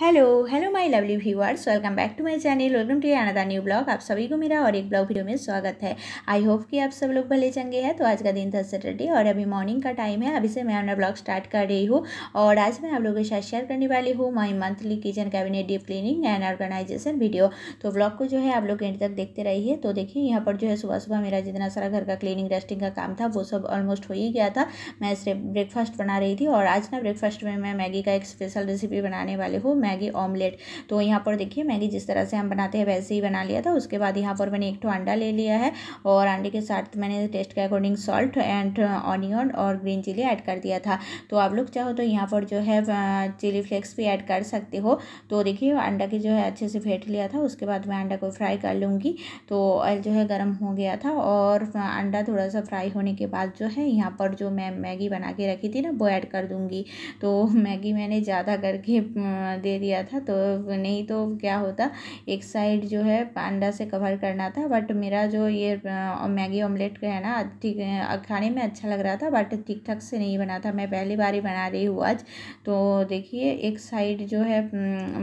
hello hello my lovely viewers welcome back to my channel welcome to another new blog आप सभी को मेरा और एक ब्लॉग वीडियो में स्वागत है आई होप कि आप सब लोग भले चंगे हैं तो आज का दिन था सैटरडे और अभी मॉर्निंग का टाइम है अभी से मैं अपना ब्लॉग स्टार्ट कर रही हूँ और आज मैं आप लोगों के साथ शेयर करने वाली हूँ my monthly kitchen cabinet deep cleaning and organisation video तो ब्लॉग को जो है आप लोग एंड तक देखते रहिए तो देखिए यहाँ पर जो है सुबह सुबह मेरा जितना सारा घर का क्लीनिंग डस्टिंग का काम था वो सब ऑलमोस्ट हो ही गया था मैं सिर्फ ब्रेकफास्ट बना रही थी और आज ना ब्रेकफास्ट में मैं मैगी का एक स्पेशल रेसिपी बनाने वाली हूँ मैगी ऑमलेट तो यहाँ पर देखिए मैगी जिस तरह से हम बनाते हैं वैसे ही बना लिया था उसके बाद यहाँ पर मैंने एक ठो अंडा ले लिया है और अंडे के साथ मैंने टेस्ट के अकॉर्डिंग सॉल्ट एंड ऑनियन और ग्रीन चिली ऐड कर दिया था तो आप लोग चाहो तो यहाँ पर जो है चिली फ्लेक्स भी ऐड कर सकते हो तो देखिए अंडा की जो है अच्छे से फेंट लिया था उसके बाद मैं अंडा को फ्राई कर लूँगी तो ऑयल जो है गर्म हो गया था और अंडा थोड़ा सा फ्राई होने के बाद जो है यहाँ पर जो मैं मैगी बना के रखी थी ना वो ऐड कर दूँगी तो मैगी मैंने ज़्यादा करके दे दिया था तो नहीं तो क्या होता एक साइड जो है अंडा से कवर करना था बट मेरा जो ये मैगी ऑमलेट है ना ठीक खाने में अच्छा लग रहा था बट ठीक ठाक से नहीं बना था मैं पहली बार ही बना रही हूँ आज तो देखिए एक साइड जो है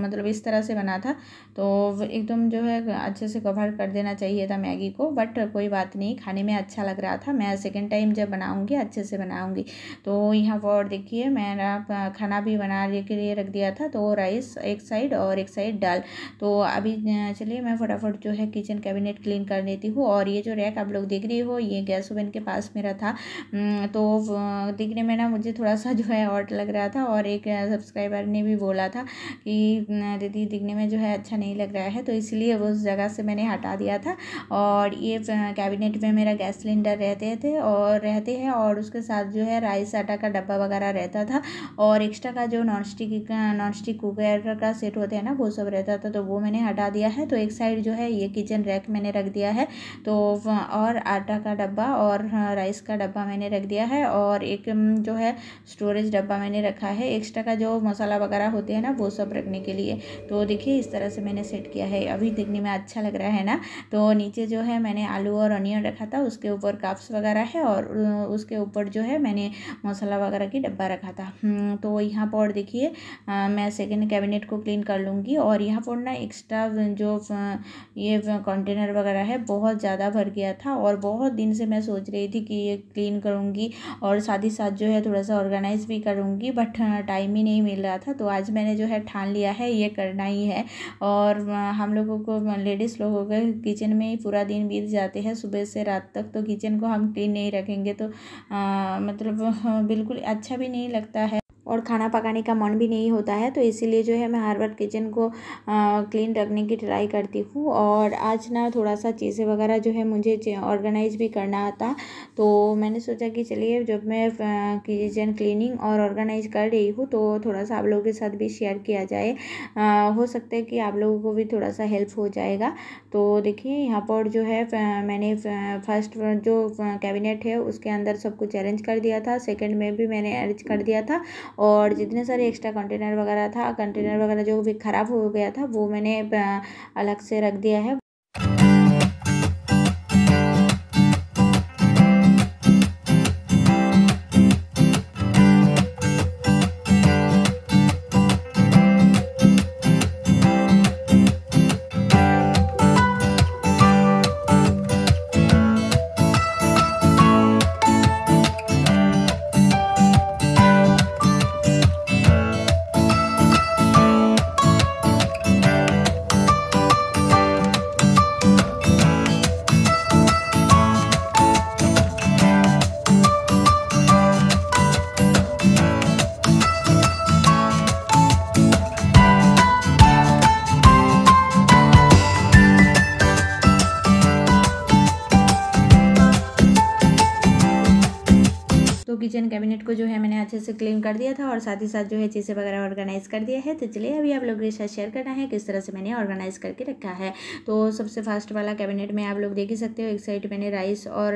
मतलब इस तरह से बना था तो एकदम जो है अच्छे से कवर कर देना चाहिए था मैगी को बट कोई बात नहीं खाने में अच्छा लग रहा था मैं सेकेंड टाइम जब बनाऊँगी अच्छे से बनाऊँगी तो यहाँ पर देखिए मैंने खाना भी बना के लिए रख दिया था तो राइस एक साइड और एक साइड डाल तो अभी चलिए मैं फटाफट जो है किचन कैबिनेट क्लीन कर लेती हूँ और ये जो रैक आप लोग देख रही हो ये गैस ओवन के पास मेरा था तो देखने में ना मुझे थोड़ा सा जो है ऑट लग रहा था और एक सब्सक्राइबर ने भी बोला था कि दीदी दिखने में जो है अच्छा नहीं लग रहा है तो इसलिए उस जगह से मैंने हटा दिया था और ये कैबिनेट में मेरा गैस सिलेंडर रहते थे और रहते हैं और उसके साथ जो है राइस आटा का डब्बा वगैरह रहता था और एक्स्ट्रा का जो non stick non stick cooker हेयर का सेट होते हैं ना वो सब रहता था तो वो मैंने हटा दिया है तो एक साइड जो है ये किचन रैक मैंने रख दिया है तो और आटा का डब्बा और राइस का डब्बा मैंने रख दिया है और एक जो है स्टोरेज डब्बा मैंने रखा है एक्स्ट्रा का जो मसाला वगैरह होते हैं ना वो सब रखने के लिए तो देखिए इस तरह से मैंने सेट किया है अभी देखने में अच्छा लग रहा है ना तो नीचे जो है मैंने आलू और अनियन रखा था उसके ऊपर काप्स वगैरह है और उसके ऊपर जो है मैंने मसाला वगैरह की डब्बा रखा था तो यहाँ पर देखिए मैं सेकेंड कैबिनेट को क्लीन कर लूँगी और यहाँ पर ना एक्स्ट्रा जो ये कंटेनर वगैरह है बहुत ज़्यादा भर गया था और बहुत दिन से मैं सोच रही थी कि ये क्लीन करूँगी और साथ ही साथ जो है थोड़ा सा ऑर्गेनाइज भी करूँगी बट टाइम ही नहीं मिल रहा था तो आज मैंने जो है ठान लिया है ये करना ही है और हम लोगों को लेडीज़ लोगों के किचन में ही पूरा दिन बीत जाते हैं सुबह से रात तक तो किचन को हम क्लीन नहीं रखेंगे तो आ, मतलब बिल्कुल अच्छा भी नहीं लगता है और खाना पकाने का मन भी नहीं होता है तो इसीलिए जो है मैं हर बार किचन को क्लीन रखने की ट्राई करती हूँ और आज ना थोड़ा सा चीज़ें वगैरह जो है मुझे ऑर्गेनाइज भी करना आता तो मैंने सोचा कि चलिए जब मैं किचन क्लीनिंग और ऑर्गेनाइज कर रही हूँ तो थोड़ा सा आप लोगों के साथ भी शेयर किया जाए हो सकता है कि आप लोगों को भी थोड़ा सा हेल्प हो जाएगा तो देखिए यहाँ पर जो है मैंने फर्स्ट जो कैबिनेट है उसके अंदर सब कुछ अरेंज कर दिया था सेकेंड में भी मैंने अरेंज कर दिया था और जितने सारे एक्स्ट्रा कंटेनर वगैरह था कंटेनर वगैरह जो भी ख़राब हो गया था वो मैंने अलग से रख दिया है किचन कैबिनेट को जो है मैंने अच्छे से क्लीन कर दिया था और साथ ही साथ जो है चीज़ें वगैरह ऑर्गेनाइज़ कर दिया है तो चलिए अभी आप लोग के साथ शेयर करना है किस तरह से मैंने ऑर्गेनाइज़ करके रखा है तो सबसे फास्ट वाला कैबिनेट में आप लोग देख ही सकते हो एक साइड मैंने राइस और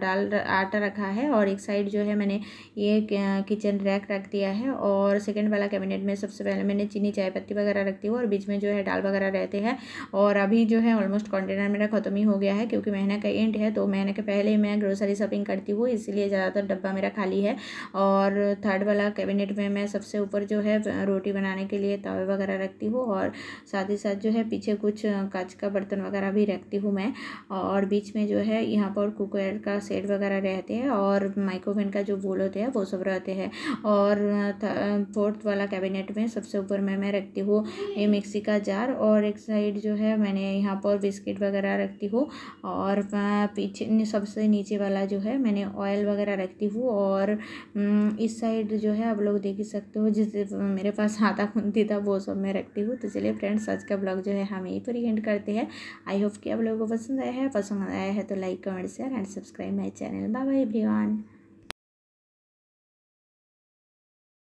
डाल आटा रखा है और एक साइड जो है मैंने ये किचन रैक रख दिया है और सेकेंड वाला कैबिनेट में सबसे पहले मैंने चीनी चाय पत्ती वगैरह रखती हूँ और बीच में जो है डाल वगैरह रहते हैं और अभी जो है ऑलमोस्ट कंटेनर मेरा ख़त्म ही हो गया है क्योंकि महीने का एंड है तो महीने के पहले मैं ग्रोसरी शॉपिंग करती हूँ इसीलिए ज़्यादातर डब्बा मेरा खाली वाली है और थर्ड वाला कैबिनेट में मैं सबसे ऊपर जो है रोटी बनाने के लिए तवे वगैरह रखती हूँ और साथ ही साथ जो है पीछे कुछ कांच का बर्तन वगैरह भी रखती हूँ मैं और बीच में जो है यहाँ पर कुकर का सेट वगैरह रहते हैं और माइक्रोवेन का जो बोल होते हैं वो सब रहते हैं और फोर्थ वाला कैबिनेट में सबसे ऊपर में मैं रखती हूँ ये मिक्सी का जार और एक साइड जो है मैंने यहाँ पर बिस्किट वगैरह रखती हूँ और पीछे सबसे नीचे वाला जो है मैंने ऑयल वगैरह रखती हूँ और और इस साइड जो है आप लोग देख ही सकते हो जिस मेरे पास हाथा खुंती था वो सब मैं रखती हूँ तो चलिए फ्रेंड्स आज का ब्लॉग जो है हम यहीं पर एंड करते हैं आई होप कि आप लोगों को पसंद आया है पसंद आया है तो like comment share and subscribe my channel bye bye everyone